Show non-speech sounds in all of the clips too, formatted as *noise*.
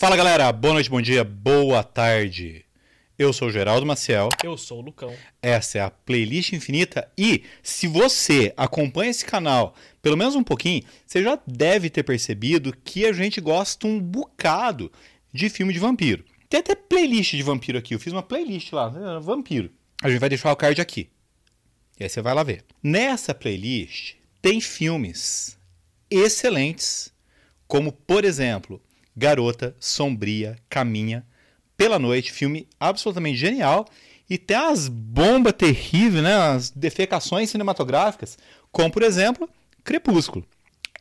Fala galera, boa noite, bom dia, boa tarde. Eu sou o Geraldo Maciel. Eu sou o Lucão. Essa é a Playlist Infinita. E se você acompanha esse canal pelo menos um pouquinho, você já deve ter percebido que a gente gosta um bocado de filme de vampiro. Tem até playlist de vampiro aqui. Eu fiz uma playlist lá, né? vampiro. A gente vai deixar o card aqui. E aí você vai lá ver. Nessa playlist tem filmes excelentes, como por exemplo garota, sombria, caminha pela noite, filme absolutamente genial e tem as bombas terríveis, né, as defecações cinematográficas, como por exemplo, Crepúsculo.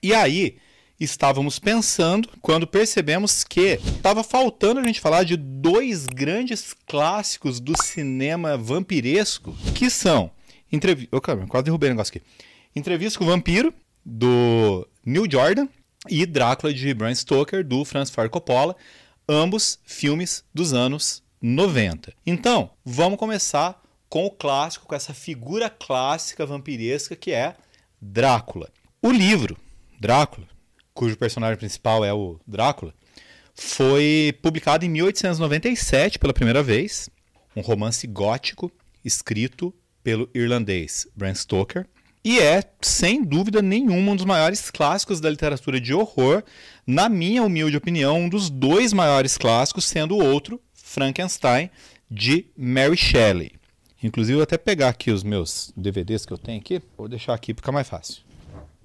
E aí, estávamos pensando quando percebemos que estava faltando a gente falar de dois grandes clássicos do cinema vampiresco, que são Entrevi... Oh, calma, quase derrubei o negócio aqui. Entrevista com o Vampiro, do Neil Jordan, e Drácula de Bram Stoker do Francis Ford Coppola, ambos filmes dos anos 90. Então, vamos começar com o clássico, com essa figura clássica vampiresca que é Drácula. O livro Drácula, cujo personagem principal é o Drácula, foi publicado em 1897 pela primeira vez, um romance gótico escrito pelo irlandês Bram Stoker e é, sem dúvida nenhuma, um dos maiores clássicos da literatura de horror. Na minha humilde opinião, um dos dois maiores clássicos, sendo o outro, Frankenstein, de Mary Shelley. Inclusive, eu vou até pegar aqui os meus DVDs que eu tenho aqui, vou deixar aqui para ficar mais fácil.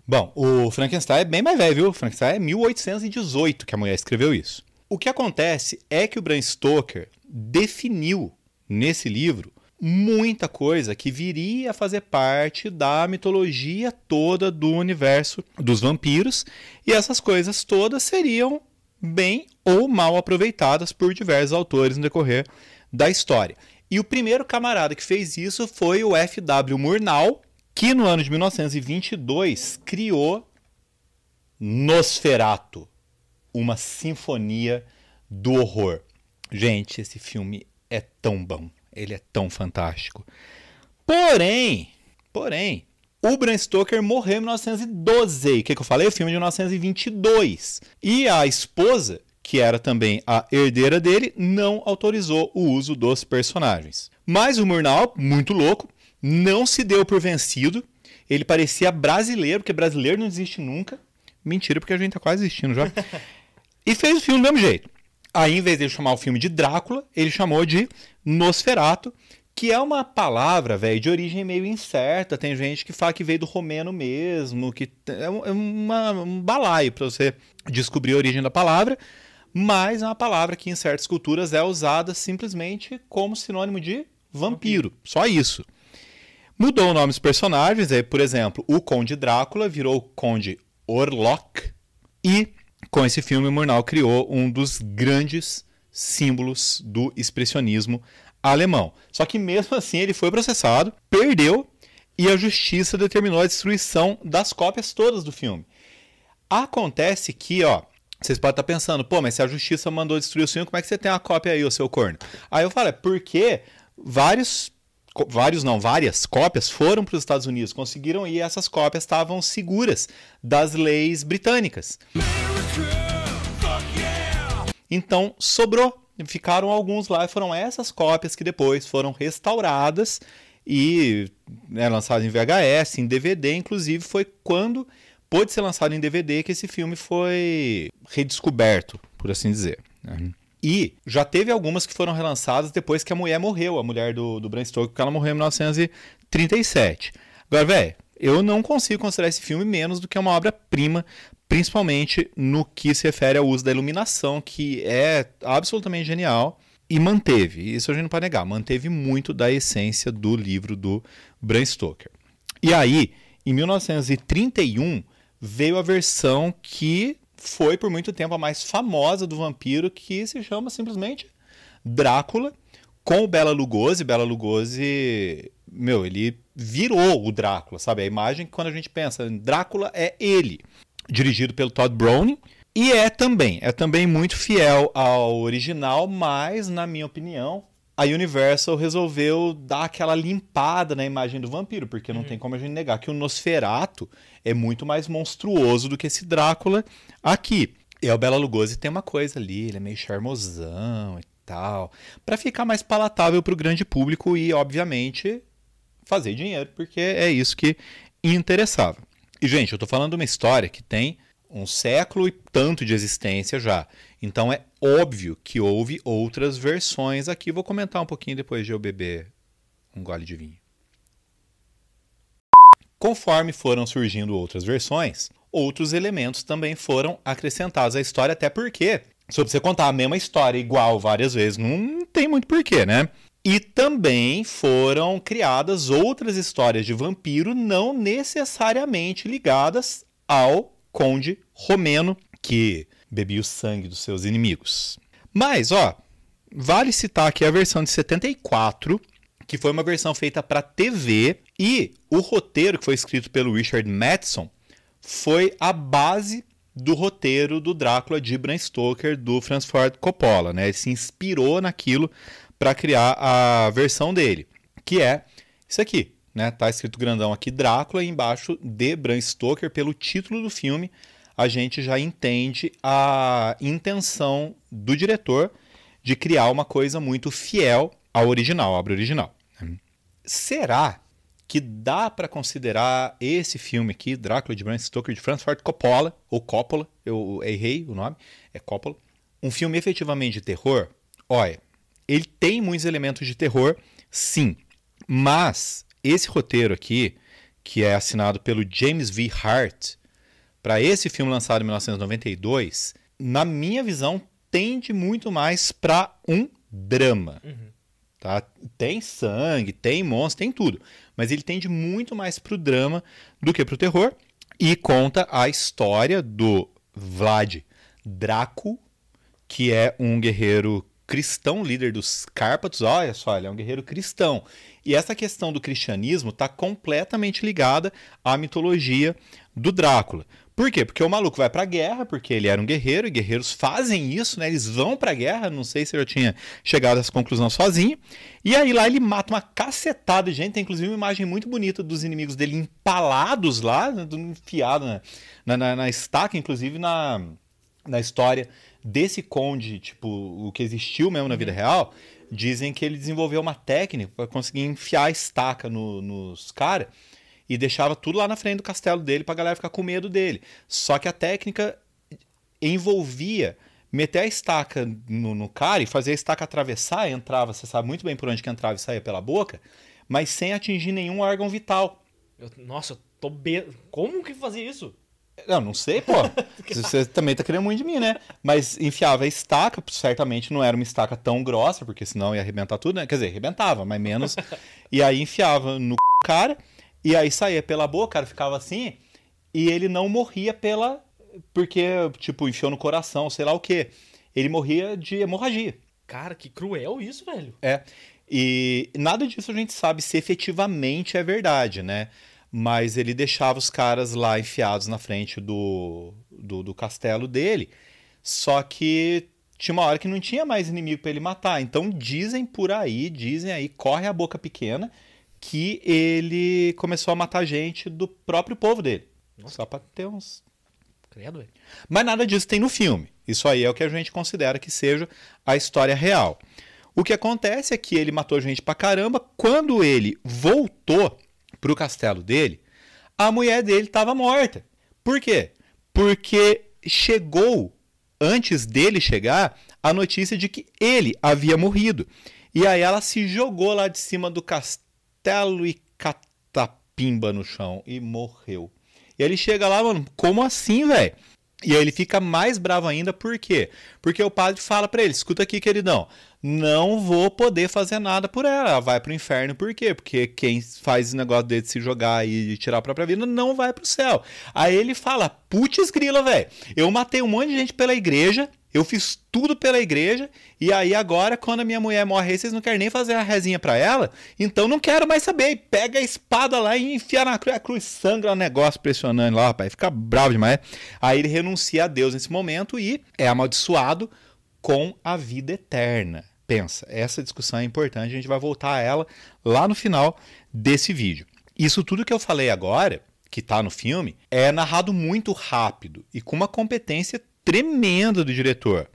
Bom, o Frankenstein é bem mais velho, viu? O Frankenstein é 1818 que a mulher escreveu isso. O que acontece é que o Bram Stoker definiu nesse livro muita coisa que viria a fazer parte da mitologia toda do universo dos vampiros, e essas coisas todas seriam bem ou mal aproveitadas por diversos autores no decorrer da história. E o primeiro camarada que fez isso foi o F.W. Murnau, que no ano de 1922 criou Nosferato, uma sinfonia do horror. Gente, esse filme é tão bom ele é tão fantástico. Porém, porém, o Bram Stoker morreu em 1912. O que, que eu falei? O filme é de 1922. E a esposa, que era também a herdeira dele, não autorizou o uso dos personagens. Mas o Murnau, muito louco, não se deu por vencido. Ele parecia brasileiro, porque brasileiro não existe nunca. Mentira, porque a gente tá quase existindo já. *laughs* e fez o filme do mesmo jeito. Aí, em vez de chamar o filme de Drácula, ele chamou de Nosferato, que é uma palavra, velho, de origem meio incerta. Tem gente que fala que veio do romeno mesmo, que é, é uma, um balaio para você descobrir a origem da palavra, mas é uma palavra que em certas culturas é usada simplesmente como sinônimo de vampiro, só isso. Mudou o nome dos personagens, aí, por exemplo, o Conde Drácula virou o Conde Orlok e com esse filme, Murnau criou um dos grandes símbolos do expressionismo alemão. Só que mesmo assim ele foi processado, perdeu e a justiça determinou a destruição das cópias todas do filme. Acontece que, ó, vocês podem estar pensando, pô, mas se a justiça mandou destruir o filme, como é que você tem a cópia aí, o seu corno? Aí eu falo, é porque vários vários não, várias cópias foram para os Estados Unidos, conseguiram e essas cópias estavam seguras das leis britânicas. Então sobrou, ficaram alguns lá e foram essas cópias que depois foram restauradas e né, lançadas em VHS, em DVD, inclusive foi quando pôde ser lançado em DVD que esse filme foi redescoberto, por assim dizer. Uhum. E já teve algumas que foram relançadas depois que a mulher morreu, a mulher do, do Bram Stoker, porque ela morreu em 1937. Agora, velho, eu não consigo considerar esse filme menos do que uma obra-prima, principalmente no que se refere ao uso da iluminação, que é absolutamente genial. E manteve, isso a gente não pode negar, manteve muito da essência do livro do Bram Stoker. E aí, em 1931, veio a versão que foi por muito tempo a mais famosa do vampiro, que se chama simplesmente Drácula, com o Bela Lugosi. Bela Lugosi, meu, ele virou o Drácula, sabe? A imagem que quando a gente pensa em Drácula é ele, dirigido pelo Todd Browning. E é também, é também muito fiel ao original, mas na minha opinião, a Universal resolveu dar aquela limpada na imagem do vampiro, porque não uhum. tem como a gente negar que o Nosferato é muito mais monstruoso do que esse Drácula aqui. E o Bela Lugosi tem uma coisa ali, ele é meio charmosão e tal, para ficar mais palatável para o grande público e, obviamente, fazer dinheiro, porque é isso que interessava. E, gente, eu tô falando de uma história que tem um século e tanto de existência já. Então é óbvio que houve outras versões aqui. Vou comentar um pouquinho depois de eu beber um gole de vinho. Conforme foram surgindo outras versões, outros elementos também foram acrescentados à história, até porque, se você contar a mesma história igual várias vezes, não tem muito porquê, né? E também foram criadas outras histórias de vampiro não necessariamente ligadas ao conde romeno que bebia o sangue dos seus inimigos. Mas, ó, vale citar aqui a versão de 74, que foi uma versão feita para TV, e o roteiro que foi escrito pelo Richard Madison foi a base do roteiro do Drácula de Bram Stoker do Francis Ford Coppola, né? Ele se inspirou naquilo para criar a versão dele, que é isso aqui né? Tá escrito grandão aqui Drácula e embaixo de Bram Stoker pelo título do filme, a gente já entende a intenção do diretor de criar uma coisa muito fiel ao original, à obra original. Será que dá para considerar esse filme aqui, Drácula de Bram Stoker de Francis Ford Coppola ou Coppola, eu errei o nome, é Coppola, um filme efetivamente de terror? Olha, ele tem muitos elementos de terror, sim, mas esse roteiro aqui, que é assinado pelo James V. Hart, para esse filme lançado em 1992, na minha visão, tende muito mais para um drama. Uhum. Tá? Tem sangue, tem monstro, tem tudo. Mas ele tende muito mais para o drama do que para o terror. E conta a história do Vlad Draco, que é um guerreiro cristão, líder dos Cárpatos. Olha só, ele é um guerreiro cristão. E essa questão do cristianismo está completamente ligada à mitologia do Drácula. Por quê? Porque o maluco vai para a guerra, porque ele era um guerreiro, e guerreiros fazem isso, né? Eles vão para a guerra, não sei se eu tinha chegado a essa conclusão sozinho. E aí lá ele mata uma cacetada de gente, tem inclusive uma imagem muito bonita dos inimigos dele empalados lá, né? enfiado na, na, na, na estaca, inclusive na, na história desse conde, tipo, o que existiu mesmo na vida uhum. real, Dizem que ele desenvolveu uma técnica para conseguir enfiar a estaca no, nos caras e deixava tudo lá na frente do castelo dele para a galera ficar com medo dele. Só que a técnica envolvia meter a estaca no, no cara e fazer a estaca atravessar, entrava, você sabe muito bem por onde que entrava e saía pela boca, mas sem atingir nenhum órgão vital. Eu, nossa, eu tô be... Como que fazia isso? Não, não sei, pô. *laughs* Você também tá querendo muito de mim, né? Mas enfiava estaca, certamente não era uma estaca tão grossa, porque senão ia arrebentar tudo, né? Quer dizer, arrebentava, mas menos. *laughs* E aí enfiava no cara, e aí saía pela boca, o cara ficava assim, e ele não morria pela. Porque, tipo, enfiou no coração, sei lá o quê. Ele morria de hemorragia. Cara, que cruel isso, velho. É. E nada disso a gente sabe se efetivamente é verdade, né? mas ele deixava os caras lá enfiados na frente do, do, do castelo dele. Só que tinha uma hora que não tinha mais inimigo para ele matar. Então dizem por aí, dizem aí, corre a boca pequena, que ele começou a matar gente do próprio povo dele. Nossa. Só pra ter uns. Credo, ele. Mas nada disso tem no filme. Isso aí é o que a gente considera que seja a história real. O que acontece é que ele matou gente pra caramba. Quando ele voltou, para o castelo dele, a mulher dele estava morta. Por quê? Porque chegou, antes dele chegar, a notícia de que ele havia morrido. E aí ela se jogou lá de cima do castelo e catapimba no chão e morreu. E ele chega lá, mano, como assim, velho? E aí ele fica mais bravo ainda, por quê? Porque o padre fala para ele: escuta aqui, queridão, não vou poder fazer nada por ela, ela vai pro inferno, por quê? Porque quem faz esse negócio dele de se jogar e tirar a própria vida não vai pro céu. Aí ele fala: putz grila, velho, eu matei um monte de gente pela igreja, eu fiz tudo pela igreja e aí agora, quando a minha mulher morre, vocês não querem nem fazer a rezinha para ela? Então não quero mais saber. pega a espada lá e enfia na cruz. A cruz sangra é um negócio pressionando lá, rapaz. Fica bravo demais. Aí ele renuncia a Deus nesse momento e é amaldiçoado com a vida eterna. Pensa, essa discussão é importante, a gente vai voltar a ela lá no final desse vídeo. Isso tudo que eu falei agora, que está no filme, é narrado muito rápido e com uma competência tremenda do diretor.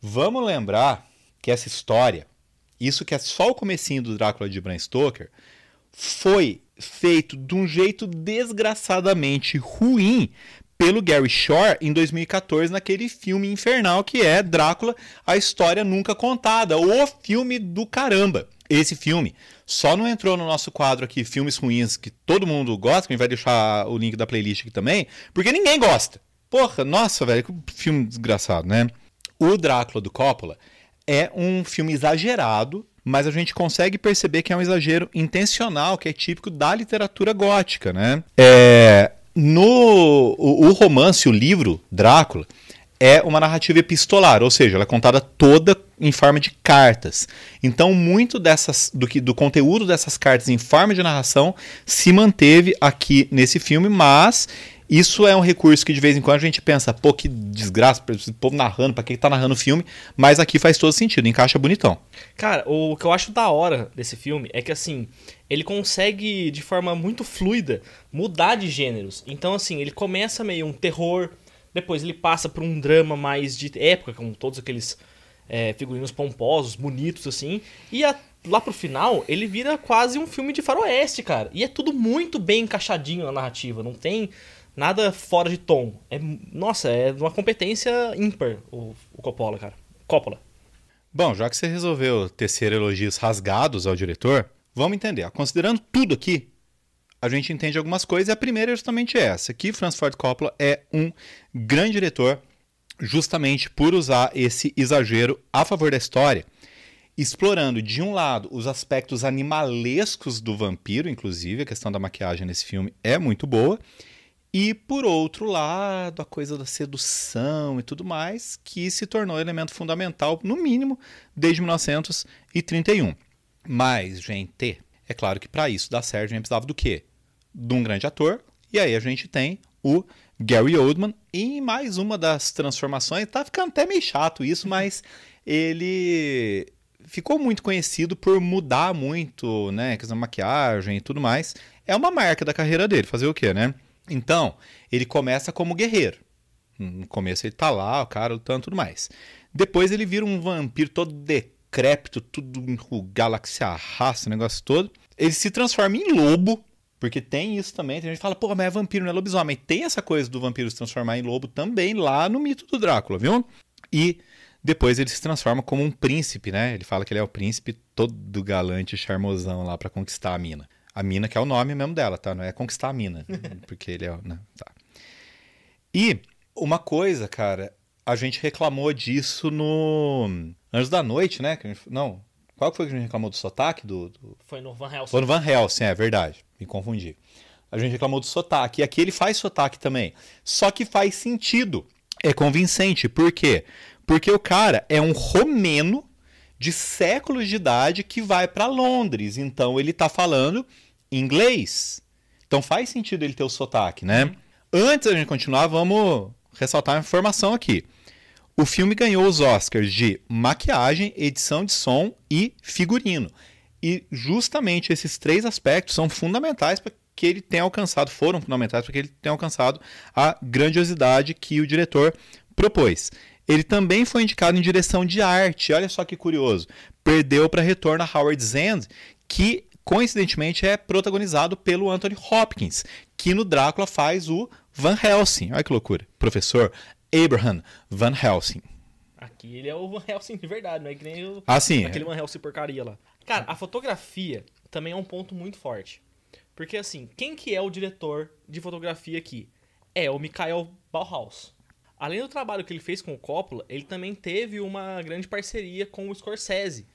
Vamos lembrar que essa história, isso que é só o comecinho do Drácula de Bram Stoker, foi feito de um jeito desgraçadamente ruim pelo Gary Shore em 2014 naquele filme infernal que é Drácula, a história nunca contada, o filme do caramba. Esse filme só não entrou no nosso quadro aqui filmes ruins que todo mundo gosta, que a gente vai deixar o link da playlist aqui também, porque ninguém gosta. Porra, nossa, velho, que filme desgraçado, né? O Drácula do Coppola é um filme exagerado, mas a gente consegue perceber que é um exagero intencional, que é típico da literatura gótica, né? É, no o, o romance, o livro Drácula, é uma narrativa epistolar, ou seja, ela é contada toda em forma de cartas. Então, muito dessas do que do conteúdo dessas cartas em forma de narração se manteve aqui nesse filme, mas isso é um recurso que de vez em quando a gente pensa, pô, que desgraça, esse povo narrando, pra que tá narrando o filme, mas aqui faz todo sentido, encaixa bonitão. Cara, o que eu acho da hora desse filme é que assim, ele consegue de forma muito fluida mudar de gêneros. Então assim, ele começa meio um terror, depois ele passa por um drama mais de época, com todos aqueles é, figurinos pomposos, bonitos assim, e a, lá pro final ele vira quase um filme de faroeste, cara. E é tudo muito bem encaixadinho na narrativa, não tem Nada fora de tom. É, nossa, é uma competência ímpar o, o Coppola, cara. Coppola. Bom, já que você resolveu tecer elogios rasgados ao diretor, vamos entender. Considerando tudo aqui, a gente entende algumas coisas e a primeira é justamente essa, que Francis Ford Coppola é um grande diretor justamente por usar esse exagero a favor da história, explorando de um lado os aspectos animalescos do vampiro, inclusive a questão da maquiagem nesse filme é muito boa, e por outro lado, a coisa da sedução e tudo mais, que se tornou elemento fundamental, no mínimo, desde 1931. Mas, gente, é claro que para isso dar certo a gente precisava do quê? De um grande ator. E aí a gente tem o Gary Oldman em mais uma das transformações. Tá ficando até meio chato isso, mas ele ficou muito conhecido por mudar muito, né? Questão maquiagem e tudo mais. É uma marca da carreira dele, fazer o quê, né? Então, ele começa como guerreiro. No começo ele tá lá, o cara lutando e tudo mais. Depois ele vira um vampiro todo decrépito, tudo enrugado, lá que se arrasta, o negócio todo. Ele se transforma em lobo, porque tem isso também. Tem gente que fala, pô, mas é vampiro, não é lobisomem. Tem essa coisa do vampiro se transformar em lobo também lá no mito do Drácula, viu? E depois ele se transforma como um príncipe, né? Ele fala que ele é o príncipe todo galante e charmosão lá para conquistar a mina. A mina, que é o nome mesmo dela, tá? Não é conquistar a mina, *laughs* porque ele é. Né? Tá. E uma coisa, cara, a gente reclamou disso no Anjos da Noite, né? Não. Qual foi que a gente reclamou do sotaque? Do, do... Foi no Van Helsing. Foi no Van Helsing, é verdade. Me confundi. A gente reclamou do sotaque. E aqui ele faz sotaque também. Só que faz sentido. É convincente. Por quê? Porque o cara é um romeno de séculos de idade que vai para Londres. Então ele tá falando inglês. Então faz sentido ele ter o sotaque, né? Antes da gente continuar, vamos ressaltar uma informação aqui. O filme ganhou os Oscars de maquiagem, edição de som e figurino. E justamente esses três aspectos são fundamentais para que ele tenha alcançado, foram fundamentais para que ele tenha alcançado a grandiosidade que o diretor propôs. Ele também foi indicado em direção de arte, olha só que curioso. Perdeu para Retorno a Howard Zand, que coincidentemente é protagonizado pelo Anthony Hopkins, que no Drácula faz o Van Helsing. Olha que loucura. Professor Abraham Van Helsing. Aqui ele é o Van Helsing de verdade, não é que nem o, assim, aquele é. Van Helsing porcaria lá. Cara, a fotografia também é um ponto muito forte. Porque assim, quem que é o diretor de fotografia aqui? É o Michael Bauhaus. Além do trabalho que ele fez com o Coppola, ele também teve uma grande parceria com o Scorsese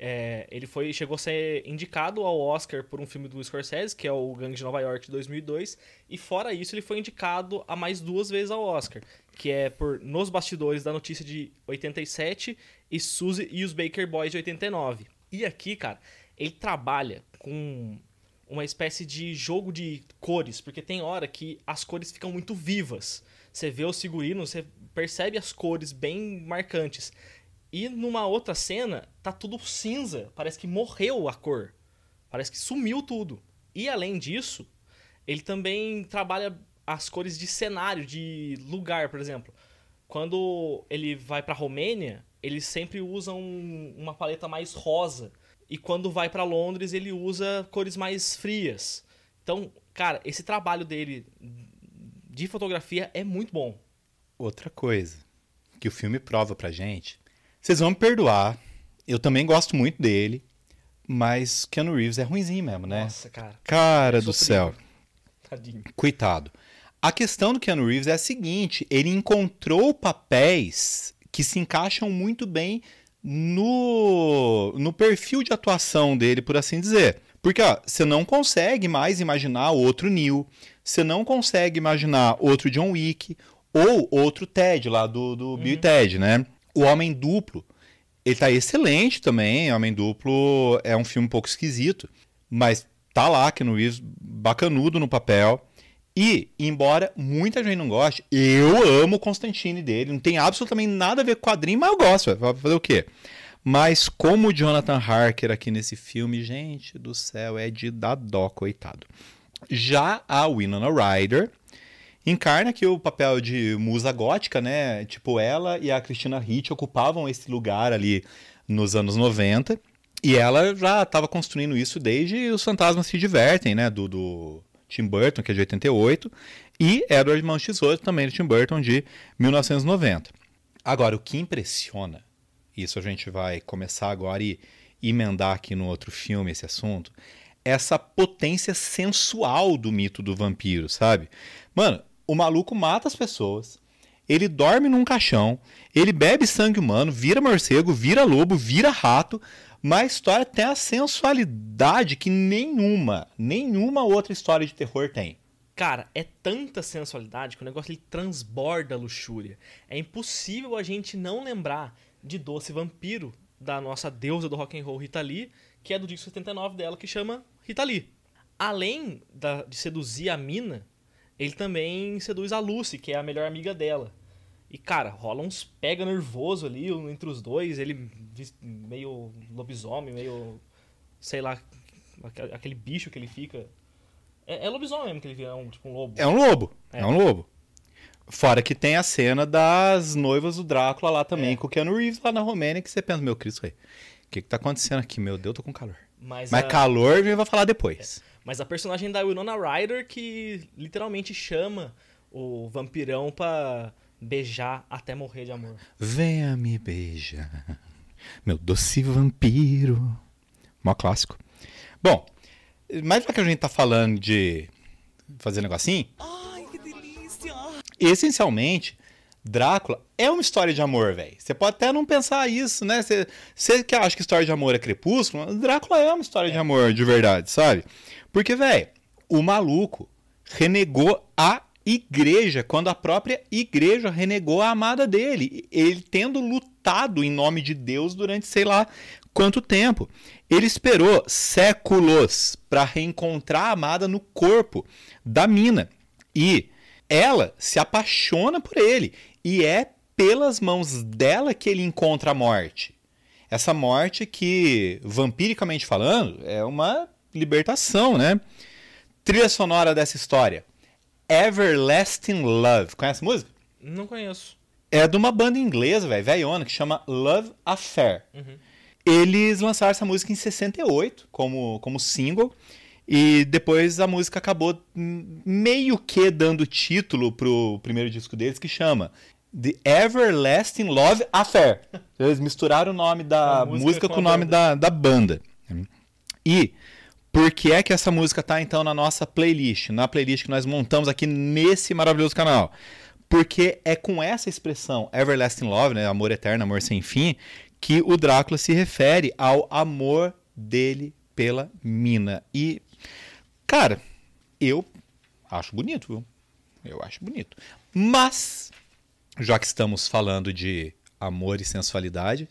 é, ele foi chegou a ser indicado ao Oscar por um filme do Scorsese, que é o Gangue de Nova York de 2002, e fora isso ele foi indicado a mais duas vezes ao Oscar, que é por Nos Bastidores da Notícia de 87 e Suzy e os Baker Boys de 89. E aqui, cara, ele trabalha com uma espécie de jogo de cores, porque tem hora que as cores ficam muito vivas. Você vê os figurinos, você percebe as cores bem marcantes. E numa outra cena, tá tudo cinza. Parece que morreu a cor. Parece que sumiu tudo. E além disso, ele também trabalha as cores de cenário, de lugar, por exemplo. Quando ele vai pra Romênia, ele sempre usa um, uma paleta mais rosa. E quando vai para Londres, ele usa cores mais frias. Então, cara, esse trabalho dele de fotografia é muito bom. Outra coisa que o filme prova pra gente vocês vão me perdoar. Eu também gosto muito dele. Mas Keanu Reeves é ruimzinho mesmo, né? Nossa, cara. Cara é do céu. Tadinho. Coitado. A questão do Keanu Reeves é a seguinte: ele encontrou papéis que se encaixam muito bem no, no perfil de atuação dele, por assim dizer. Porque ó, você não consegue mais imaginar outro Neil, você não consegue imaginar outro John Wick ou outro Ted lá do, do uhum. Bill e uhum. Ted, né? O Homem Duplo, ele tá excelente também. O Homem Duplo é um filme um pouco esquisito, mas tá lá, que no Reeves, bacanudo no papel. E, embora muita gente não goste, eu amo o Constantine dele. Não tem absolutamente nada a ver com quadrinho, mas eu gosto. Vai fazer o quê? Mas como o Jonathan Harker aqui nesse filme, gente do céu, é de dar dó, coitado. Já a Winona Ryder, encarna aqui o papel de musa gótica, né? Tipo, ela e a Christina Ricci ocupavam esse lugar ali nos anos 90. E ela já estava construindo isso desde Os Fantasmas Se Divertem, né? Do, do Tim Burton, que é de 88. E Edward Mãos Tesouros, também do Tim Burton, de 1990. Agora, o que impressiona, isso a gente vai começar agora e emendar aqui no outro filme esse assunto, é essa potência sensual do mito do vampiro, sabe? Mano, o maluco mata as pessoas, ele dorme num caixão, ele bebe sangue humano, vira morcego, vira lobo, vira rato, mas a história tem a sensualidade que nenhuma, nenhuma outra história de terror tem. Cara, é tanta sensualidade que o negócio ele transborda luxúria. É impossível a gente não lembrar de Doce Vampiro, da nossa deusa do rock and roll Rita Lee, que é do disco 79 dela, que chama Rita Lee. Além da, de seduzir a mina, ele também seduz a Lucy, que é a melhor amiga dela. E, cara, rola uns pega nervoso ali entre os dois, ele meio lobisomem, meio. sei lá, aquele bicho que ele fica. É, é lobisomem mesmo que ele vira, é um, tipo um lobo. É um lobo, é, é um lobo. Fora que tem a cena das noivas do Drácula lá também, é. com o Keanu Reeves lá na Romênia, que você pensa, meu Cristo, o que, que tá acontecendo aqui? Meu Deus, tô com calor. Mas, Mas a... calor a gente vai falar depois. É. Mas a personagem da Winona Ryder que literalmente chama o vampirão pra beijar até morrer de amor. Venha me beijar, meu doce vampiro. Mó clássico. Bom, mas já que a gente tá falando de fazer negocinho. Ai, que delícia! Essencialmente, Drácula é uma história de amor, velho. Você pode até não pensar isso, né? Você, que acha que história de amor é crepúsculo, Drácula é uma história é. de amor de verdade, sabe? Porque, velho, o maluco renegou a igreja quando a própria igreja renegou a amada dele. Ele tendo lutado em nome de Deus durante sei lá quanto tempo. Ele esperou séculos para reencontrar a amada no corpo da mina. E ela se apaixona por ele e é pelas mãos dela que ele encontra a morte. Essa morte que, vampiricamente falando, é uma libertação, né? Trilha sonora dessa história. Everlasting Love. Conhece a música? Não conheço. É de uma banda inglesa, velho, velhona, que chama Love Affair. Uhum. Eles lançaram essa música em 68 como, como single. E depois a música acabou meio que dando título pro primeiro disco deles, que chama The Everlasting Love Affair. Eles misturaram o nome da música, música, com, o nome da, da banda. E por que é que essa música tá então na nossa playlist, na playlist que nós montamos aqui nesse maravilhoso canal? Porque é com essa expressão Everlasting Love, né, amor eterno, amor sem fim, que o Drácula se refere ao amor dele pela mina. E cara, eu acho bonito, viu? Eu acho bonito. Mas já que estamos falando de amor e sensualidade,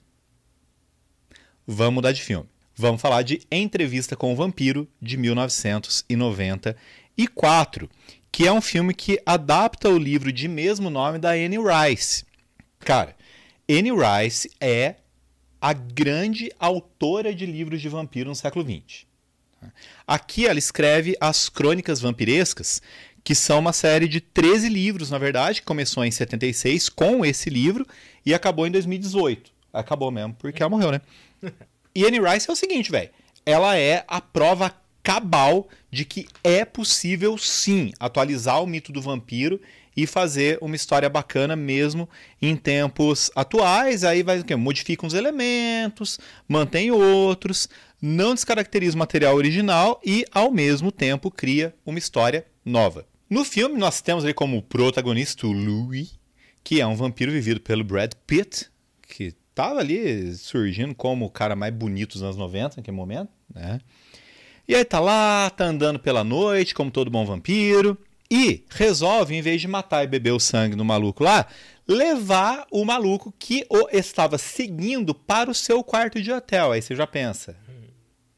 vamos mudar de filme. Vamos falar de Entrevista com o Vampiro, de 1994, que é um filme que adapta o livro de mesmo nome da Anne Rice. Cara, Anne Rice é a grande autora de livros de vampiro no século XX. Aqui ela escreve As Crônicas Vampirescas, que são uma série de 13 livros, na verdade, que começou em 76 com esse livro e acabou em 2018. Acabou mesmo, porque ela morreu, né? E Anne Rice é o seguinte, velho. Ela é a prova cabal de que é possível sim atualizar o mito do vampiro e fazer uma história bacana mesmo em tempos atuais. Aí vai o quê? Modifica uns elementos, mantém outros, não descaracteriza o material original e ao mesmo tempo cria uma história nova. No filme, nós temos como protagonista o Louis, que é um vampiro vivido pelo Brad Pitt, que estava ali surgindo como o cara mais bonito dos anos 90, naquele momento, né? E aí tá lá, tá andando pela noite, como todo bom vampiro, e resolve, em vez de matar e beber o sangue do maluco lá, levar o maluco que o estava seguindo para o seu quarto de hotel. Aí você já pensa,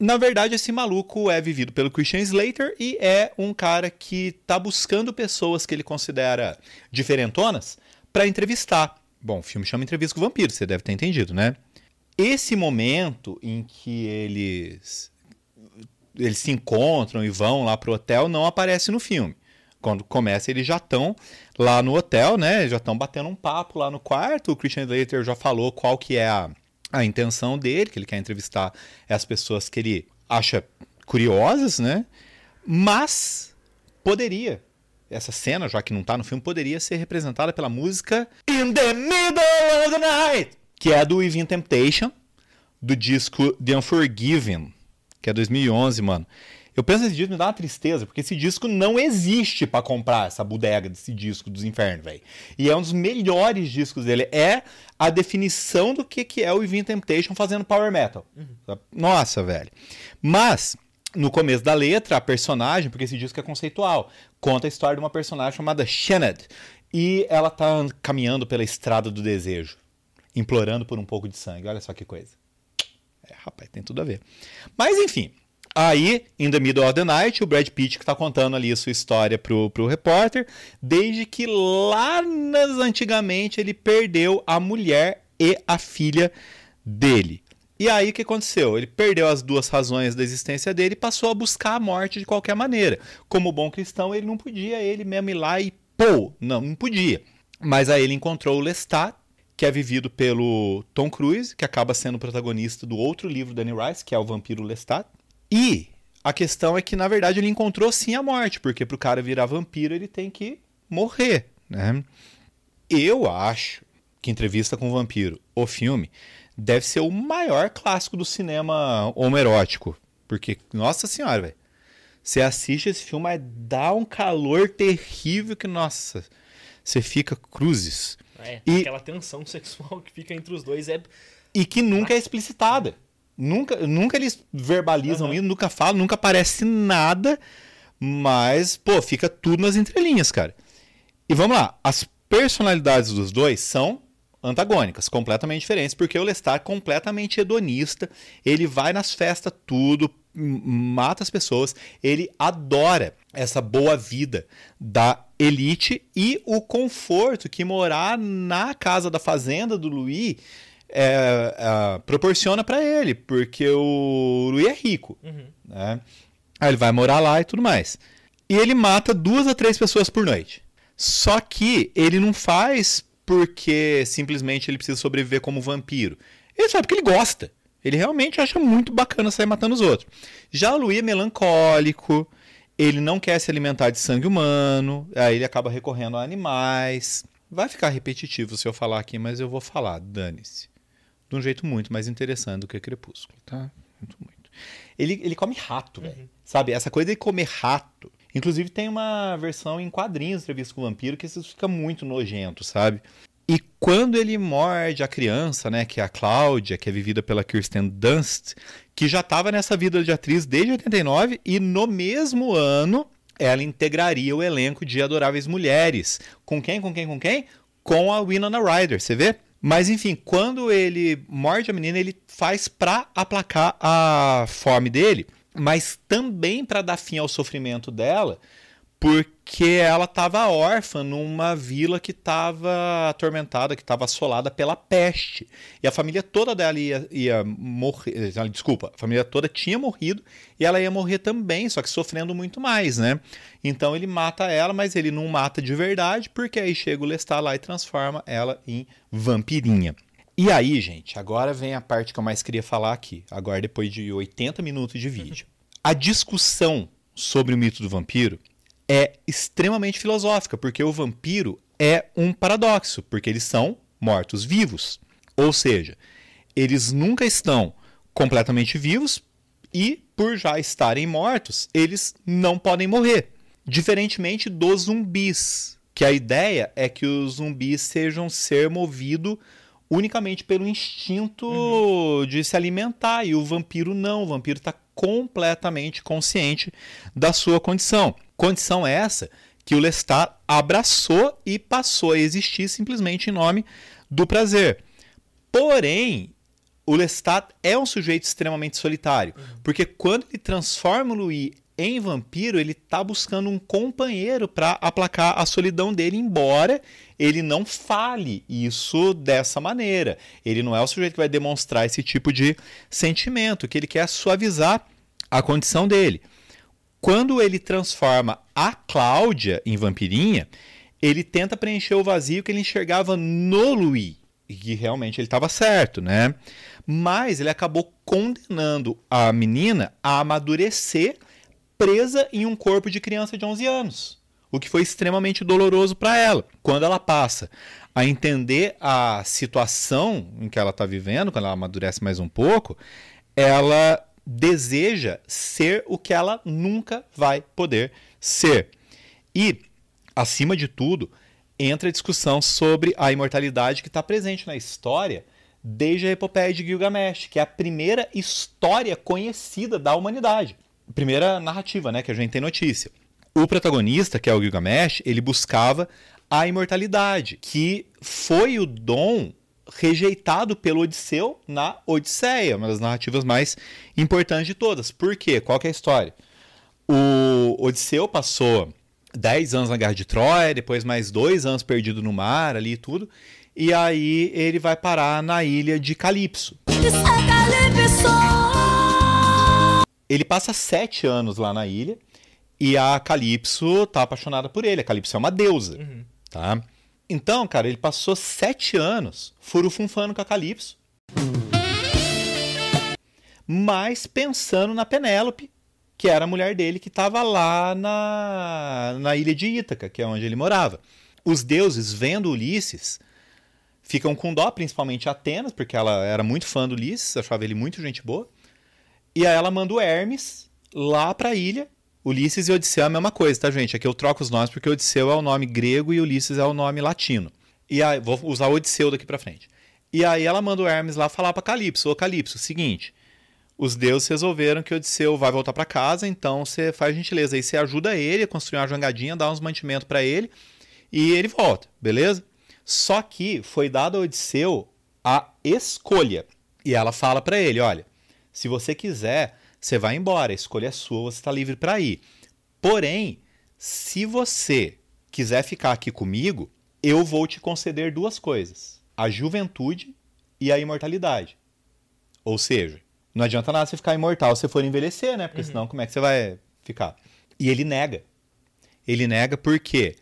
na verdade, esse maluco é vivido pelo Christian Slater e é um cara que tá buscando pessoas que ele considera diferentonas para entrevistar. Bom, o filme chama Entrevista com o Vampiro, você deve ter entendido, né? Esse momento em que eles eles se encontram e vão lá pro hotel não aparece no filme. Quando começa, eles já estão lá no hotel, né? Já estão batendo um papo lá no quarto. O Christian Slater já falou qual que é a a intenção dele, que ele quer entrevistar é as pessoas que ele acha curiosas, né? Mas poderia essa cena, já que não tá no filme, poderia ser representada pela música In the Middle of the Night, que é do Within Temptation, do disco The Unforgiven, que é 2011, mano. Eu penso nesse disco me dá uma tristeza, porque esse disco não existe para comprar essa bodega desse disco dos infernos, velho. E é um dos melhores discos dele. É a definição do que, que é o Evil Temptation fazendo power metal. Uhum. Nossa, velho. Mas, no começo da letra, a personagem, porque esse disco é conceitual, conta a história de uma personagem chamada Shened. E ela tá caminhando pela estrada do desejo, implorando por um pouco de sangue. Olha só que coisa. É, rapaz, tem tudo a ver. Mas, enfim. Aí, in the middle of the night, o Brad Pitt que tá contando ali a sua história pro, pro repórter, desde que lá nas antigamente ele perdeu a mulher e a filha dele. E aí o que aconteceu? Ele perdeu as duas razões da existência dele e passou a buscar a morte de qualquer maneira. Como bom cristão, ele não podia ele mesmo ir lá e pô, não, não podia. Mas aí ele encontrou o Lestat, que é vivido pelo Tom Cruise, que acaba sendo protagonista do outro livro do Danny Rice, que é o Vampiro Lestat. E a questão é que, na verdade, ele encontrou sim a morte, porque para o cara virar vampiro ele tem que morrer, né? Eu acho que Entrevista com o Vampiro, o filme, deve ser o maior clássico do cinema homoerótico. Porque, nossa senhora, velho. Você assiste esse filme, mas dá um calor terrível que, nossa, você fica cruzes. É, e... aquela tensão *laughs* sexual que fica entre os dois é. E que nunca é explicitada. Nunca, nunca eles verbalizam uhum. isso, nunca falam, nunca aparece nada, mas, pô, fica tudo nas entrelinhas, cara. E vamos lá, as personalidades dos dois são antagônicas, completamente diferentes, porque o Lestat é completamente hedonista, ele vai nas festas tudo, mata as pessoas, ele adora essa boa vida da elite e o conforto que morar na casa da fazenda do Louis é, é, proporciona para ele, porque o Rui é rico. Uhum. Né? Aí ele vai morar lá e tudo mais. E ele mata duas a três pessoas por noite. Só que ele não faz porque simplesmente ele precisa sobreviver como vampiro. Ele sabe que ele gosta. Ele realmente acha muito bacana sair matando os outros. Já o Louis é melancólico, ele não quer se alimentar de sangue humano, aí ele acaba recorrendo a animais. Vai ficar repetitivo se eu falar aqui, mas eu vou falar, dane-se de um jeito muito mais interessante do que Crepúsculo, tá? Muito, muito. Ele, ele come rato, velho. Uhum. Sabe? Essa coisa de comer rato. Inclusive tem uma versão em quadrinhos entrevista com o vampiro que isso fica muito nojento, sabe? E quando ele morde a criança, né, que é a Cláudia, que é vivida pela Kirsten Dunst, que já estava nessa vida de atriz desde 89 e no mesmo ano ela integraria o elenco de Adoráveis Mulheres. Com quem? Com quem? Com quem? Com a Winona Ryder, você vê? Mas enfim, quando ele morde a menina, ele faz para aplacar a fome dele, mas também para dar fim ao sofrimento dela porque ela estava órfã numa vila que estava atormentada, que estava assolada pela peste. E a família toda dela ia, ia morrer. Eh, desculpa, a família toda tinha morrido e ela ia morrer também, só que sofrendo muito mais, né? Então ele mata ela, mas ele não mata de verdade, porque aí chega o Lestat lá e transforma ela em vampirinha. E aí, gente, agora vem a parte que eu mais queria falar aqui, agora depois de 80 minutos de vídeo. *laughs* A discussão sobre o mito do vampiro é extremamente filosófica, porque o vampiro é um paradoxo, porque eles são mortos-vivos. Ou seja, eles nunca estão completamente vivos e, por já estarem mortos, eles não podem morrer. Diferentemente dos zumbis, que a ideia é que os zumbis sejam ser movido unicamente pelo instinto uhum. de se alimentar, e o vampiro não, o vampiro está completamente consciente da sua condição. Condição é essa que o Lestat abraçou e passou a existir simplesmente em nome do prazer. Porém, o Lestat é um sujeito extremamente solitário, uhum. porque quando ele transforma o Louis em vampiro, ele está buscando um companheiro para aplacar a solidão dele, embora ele não fale isso dessa maneira. Ele não é o sujeito que vai demonstrar esse tipo de sentimento, que ele quer suavizar a condição dele. Quando ele transforma a Cláudia em vampirinha, ele tenta preencher o vazio que ele enxergava no Louis. E que realmente ele estava certo, né? Mas ele acabou condenando a menina a amadurecer presa em um corpo de criança de 11 anos o que foi extremamente doloroso para ela. Quando ela passa a entender a situação em que ela está vivendo, quando ela amadurece mais um pouco, ela deseja ser o que ela nunca vai poder ser. E, acima de tudo, entra a discussão sobre a imortalidade que está presente na história desde a epopeia de Gilgamesh, que é a primeira história conhecida da humanidade, primeira narrativa, né, que a gente tem notícia. O protagonista, que é o Gilgamesh, ele buscava a imortalidade, que foi o dom rejeitado pelo Odisseu na Odisseia, uma das narrativas mais importantes de todas. Por quê? Qual é a história? O Odisseu passou 10 anos na Guerra de Troia, depois mais dois anos perdido no mar ali e tudo. E aí ele vai parar na ilha de Calipso. Ele passa sete anos lá na ilha e a Calipso tá apaixonada por ele. A Calipso é uma deusa, uhum. tá? Então, cara, ele passou sete anos furufunfando com a Calypso. Mas pensando na Penélope, que era a mulher dele que estava lá na, na ilha de Ítaca, que é onde ele morava. Os deuses, vendo Ulisses, ficam com dó, principalmente Atenas, porque ela era muito fã do Ulisses, achava ele muito gente boa. E aí ela manda o Hermes lá para a ilha Ulisses e Odisseu é a mesma coisa, tá, gente? Aqui eu troco os nomes porque Odisseu é o nome grego e Ulisses é o nome latino. E aí, vou usar Odisseu daqui para frente. E aí ela manda o Hermes lá falar para Calipso: Ô Calipso, seguinte, os deuses resolveram que Odisseu vai voltar para casa, então você faz gentileza aí, você ajuda ele a construir uma jangadinha, dá uns mantimentos para ele e ele volta, beleza? Só que foi dado a Odisseu a escolha. E ela fala para ele: olha, se você quiser, você vai embora, a escolha é sua, você está livre para ir. Porém, se você quiser ficar aqui comigo, eu vou te conceder duas coisas: a juventude e a imortalidade. Ou seja, não adianta nada você ficar imortal se for envelhecer, né? Porque uhum. senão como é que você vai ficar? E ele nega. Ele nega por quê?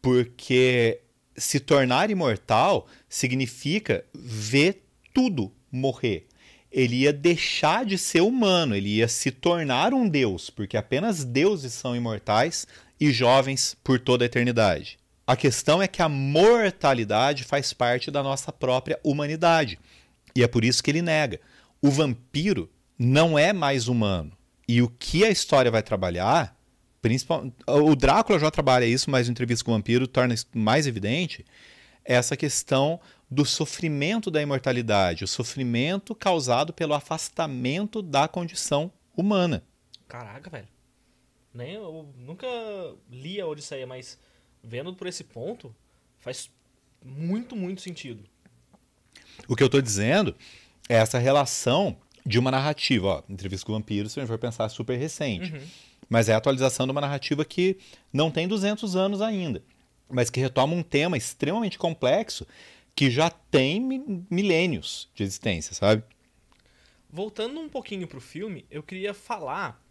Porque se tornar imortal significa ver tudo morrer ele ia deixar de ser humano, ele ia se tornar um deus, porque apenas deuses são imortais e jovens por toda a eternidade. A questão é que a mortalidade faz parte da nossa própria humanidade. E é por isso que ele nega. O vampiro não é mais humano. E o que a história vai trabalhar, principalmente. O Drácula já trabalha isso, mas em entrevista com o vampiro torna isso mais evidente essa questão do sofrimento da imortalidade, o sofrimento causado pelo afastamento da condição humana. Caraca, velho. Nem, eu nunca li a Odisseia, mas vendo por esse ponto, faz muito, muito sentido. O que eu estou dizendo é essa relação de uma narrativa. Ó, entrevista com o vampiro, se a gente for pensar, super recente. Uhum. Mas é a atualização de uma narrativa que não tem 200 anos ainda mas que retoma um tema extremamente complexo que já tem milênios de existência, sabe? Voltando um pouquinho pro filme, eu queria falar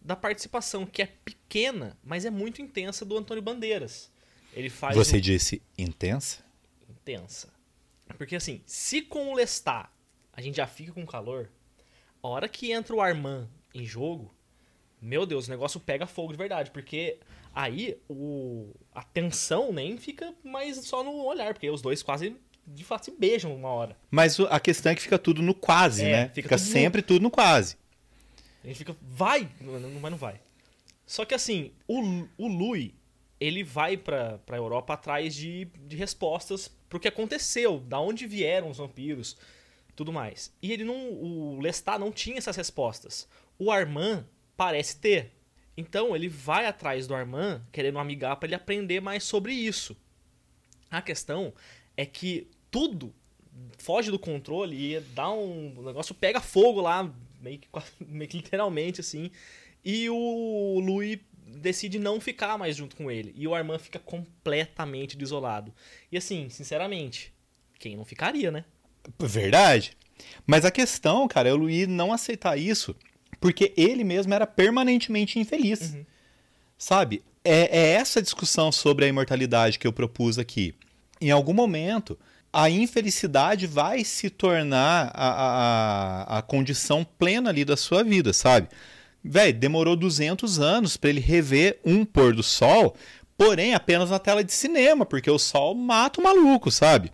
da participação que é pequena, mas é muito intensa do Antônio Bandeiras. Ele faz Você um... disse intensa? Intensa. Porque assim, se com o Lestat a gente já fica com calor, a hora que entra o Arman em jogo, meu Deus, o negócio pega fogo de verdade, porque Aí o, a tensão nem fica mais só no olhar, porque os dois quase de fato se beijam uma hora. Mas a questão é que fica tudo no quase, é, né? Fica, fica tudo sempre no... tudo no quase. A gente fica, vai, não vai, não vai. Só que assim, o, o Lui, ele vai pra, pra Europa atrás de, de respostas pro que aconteceu, da onde vieram os vampiros, tudo mais. E ele não, o Lestat não tinha essas respostas. O Armand parece ter, então ele vai atrás do Armand, querendo amigar para ele aprender mais sobre isso. A questão é que tudo foge do controle e dá um. O negócio pega fogo lá, meio que, *laughs* meio que literalmente assim. E o Louis decide não ficar mais junto com ele. E o Armand fica completamente desolado. E assim, sinceramente, quem não ficaria, né? Verdade. Mas a questão, cara, é o Louis não aceitar isso. Porque ele mesmo era permanentemente infeliz. Uhum. Sabe? É, é essa discussão sobre a imortalidade que eu propus aqui. Em algum momento, a infelicidade vai se tornar a, a, a condição plena ali da sua vida, sabe? Véi, demorou 200 anos para ele rever um pôr do sol, porém apenas na tela de cinema, porque o sol mata o maluco, sabe?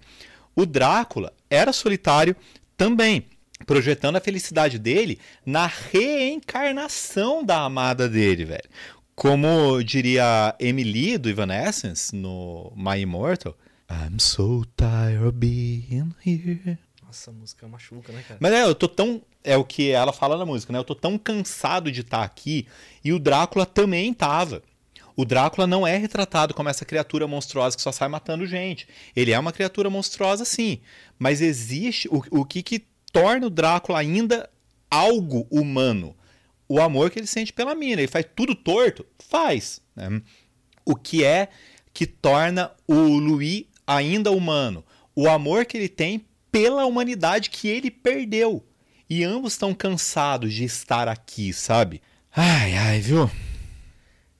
O Drácula era solitário também projetando a felicidade dele na reencarnação da amada dele, velho. Como diria Emily do Evanescence no My Immortal, I'm so tired of being here. Nossa, a música machuca, né, cara? Mas é, eu tô tão. É o que ela fala na música, né? Eu tô tão cansado de estar tá aqui. E o Drácula também tava. O Drácula não é retratado como essa criatura monstruosa que só sai matando gente. Ele é uma criatura monstruosa, sim. Mas existe. O, o que, que torna o Drácula ainda algo humano. O amor que ele sente pela mina. Ele faz tudo torto? Faz. Né? O que é que torna o Louis ainda humano? O amor que ele tem pela humanidade que ele perdeu. E ambos estão cansados de estar aqui, sabe? Ai, ai, viu?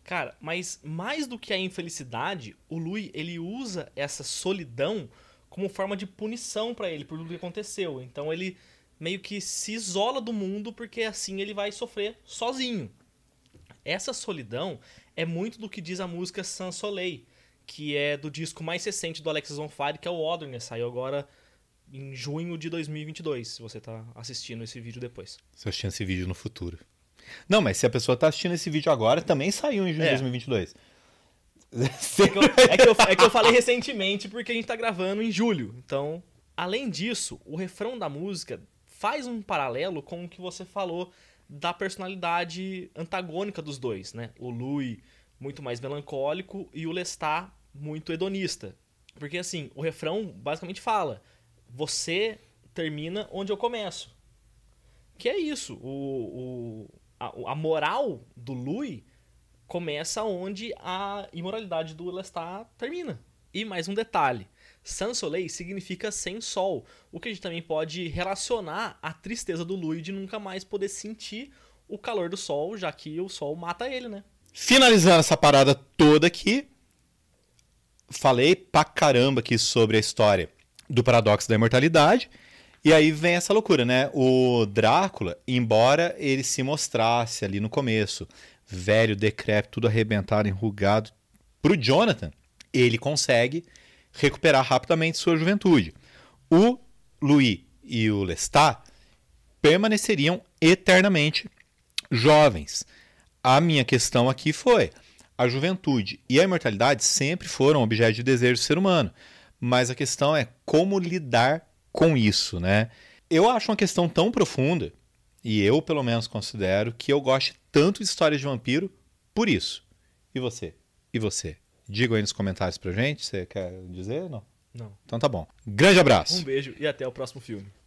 Cara, mas mais do que a infelicidade, o Louis, ele usa essa solidão como forma de punição para ele por tudo que aconteceu. Então ele meio que se isola do mundo porque assim ele vai sofrer sozinho. Essa solidão é muito do que diz a música Sans Soleil, que é do disco mais recente do Alexis on Fire, que é o Odorness, saiu agora em junho de 2022, se você está assistindo esse vídeo depois. Se eu assistindo esse vídeo no futuro. Não, mas se a pessoa está assistindo esse vídeo agora, também saiu em junho de 2022. É. *laughs* É que, eu, é, que eu, é que eu falei recentemente porque a gente tá gravando em julho. Então, além disso, o refrão da música faz um paralelo com o que você falou da personalidade antagônica dos dois, né? O Louis muito mais melancólico e o Lestat muito hedonista. Porque assim, o refrão basicamente fala: você termina onde eu começo. Que é isso. O, o a, a moral do Louis começa onde a imoralidade do Lestat tá, termina. E mais um detalhe: Sans Soleil significa sem sol, o que a gente também pode relacionar à tristeza do Louis de nunca mais poder sentir o calor do sol, já que o sol mata ele, né? Finalizando essa parada toda aqui, falei pra caramba aqui sobre a história do paradoxo da imortalidade. E aí vem essa loucura, né? O Drácula, embora ele se mostrasse ali no começo velho, decrépito, tudo arrebentado, enrugado. Para o Jonathan, ele consegue recuperar rapidamente sua juventude. O Louis e o Lestat permaneceriam eternamente jovens. A minha questão aqui foi: a juventude e a imortalidade sempre foram objeto de desejo do ser humano, mas a questão é como lidar com isso, né? Eu acho uma questão tão profunda e eu, pelo menos, considero que eu gosto tanto de histórias de vampiro por isso. E você? E você? Diga aí nos comentários pra gente, você quer dizer não? Não. Então tá bom. Grande abraço. Um beijo e até o próximo filme.